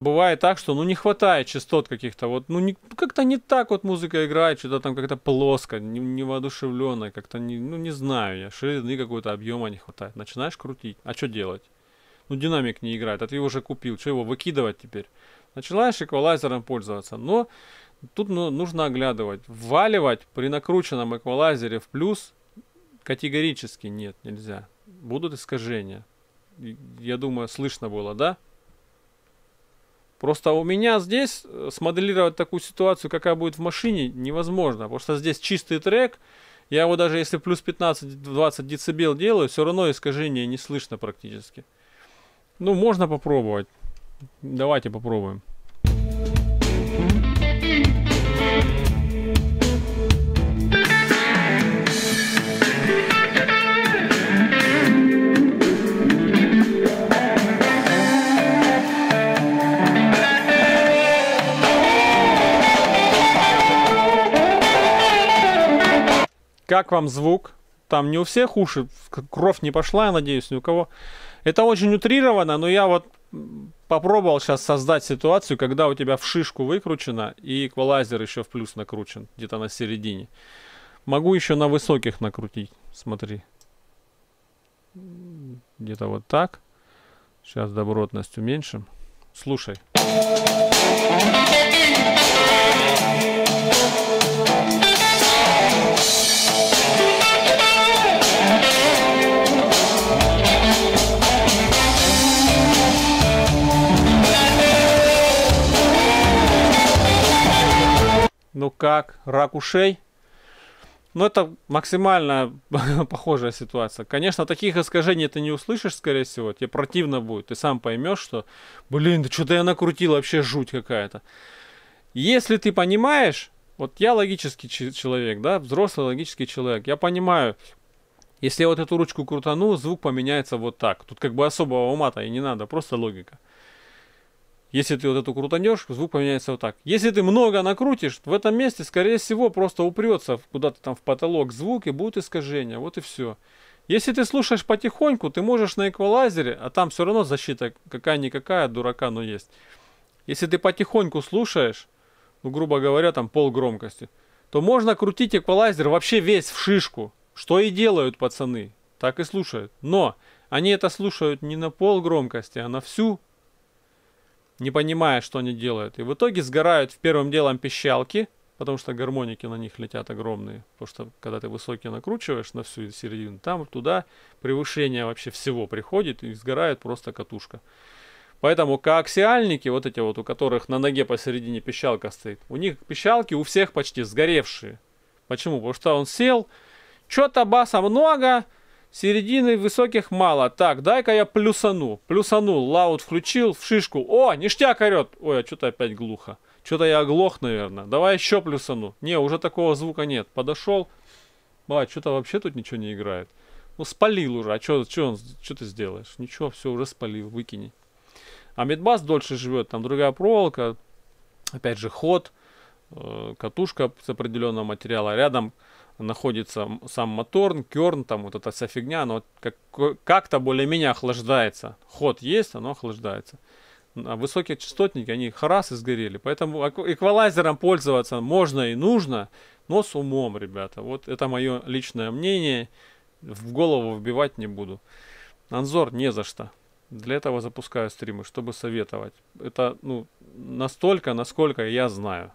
бывает так, что ну не хватает частот каких-то, вот, ну не, как-то не так вот музыка играет, что-то там как-то плоско, не, не как-то не, ну не знаю я, ширины какой то объема не хватает. Начинаешь крутить, а что делать? Ну динамик не играет, а ты его уже купил, что его выкидывать теперь? Начинаешь эквалайзером пользоваться, но тут ну, нужно оглядывать. Вваливать при накрученном эквалайзере в плюс категорически нет, нельзя. Будут искажения. Я думаю, слышно было, да? Просто у меня здесь э, смоделировать такую ситуацию, какая будет в машине, невозможно. Потому что здесь чистый трек. Я его даже если плюс 15-20 децибел делаю, все равно искажение не слышно практически. Ну, можно попробовать. Давайте попробуем. Как вам звук? Там не у всех уши, кровь не пошла, я надеюсь, ни у кого. Это очень утрировано, но я вот попробовал сейчас создать ситуацию, когда у тебя в шишку выкручено и эквалайзер еще в плюс накручен, где-то на середине. Могу еще на высоких накрутить, смотри. Где-то вот так. Сейчас добротность уменьшим. Слушай. Слушай. ну как, рак ушей. Но ну, это максимально похожая ситуация. Конечно, таких искажений ты не услышишь, скорее всего. Тебе противно будет. Ты сам поймешь, что, блин, да что-то я накрутил, вообще жуть какая-то. Если ты понимаешь, вот я логический человек, да, взрослый логический человек, я понимаю, если я вот эту ручку крутану, звук поменяется вот так. Тут как бы особого ума-то и не надо, просто логика. Если ты вот эту крутанешь, звук поменяется вот так. Если ты много накрутишь, в этом месте, скорее всего, просто упрется куда-то там в потолок звук и будут искажения. Вот и все. Если ты слушаешь потихоньку, ты можешь на эквалайзере, а там все равно защита какая-никакая, дурака, но есть. Если ты потихоньку слушаешь, ну, грубо говоря, там пол громкости, то можно крутить эквалайзер вообще весь в шишку, что и делают пацаны, так и слушают. Но они это слушают не на пол громкости, а на всю не понимая, что они делают. И в итоге сгорают в первым делом пищалки, потому что гармоники на них летят огромные. Потому что когда ты высокие накручиваешь на всю середину, там туда превышение вообще всего приходит и сгорает просто катушка. Поэтому коаксиальники, вот эти вот, у которых на ноге посередине пищалка стоит, у них пищалки у всех почти сгоревшие. Почему? Потому что он сел, что-то баса много, Середины высоких мало. Так, дай-ка я плюсану. Плюсанул, лаут включил, в шишку. О, ништяк орет. Ой, а что-то опять глухо. Что-то я оглох, наверное. Давай еще плюсану. Не, уже такого звука нет. Подошел. А, что-то вообще тут ничего не играет. Ну, спалил уже. А что ты сделаешь? Ничего, все, уже спалил, выкини. А медбас дольше живет. Там другая проволока. Опять же, ход. Э, катушка с определенного материала, рядом находится сам моторн керн, там вот эта вся фигня, но вот как-то более-менее охлаждается. Ход есть, оно охлаждается. А высокие частотники, они раз и сгорели. Поэтому эквалайзером пользоваться можно и нужно, но с умом, ребята. Вот это мое личное мнение. В голову вбивать не буду. Анзор не за что. Для этого запускаю стримы, чтобы советовать. Это ну, настолько, насколько я знаю.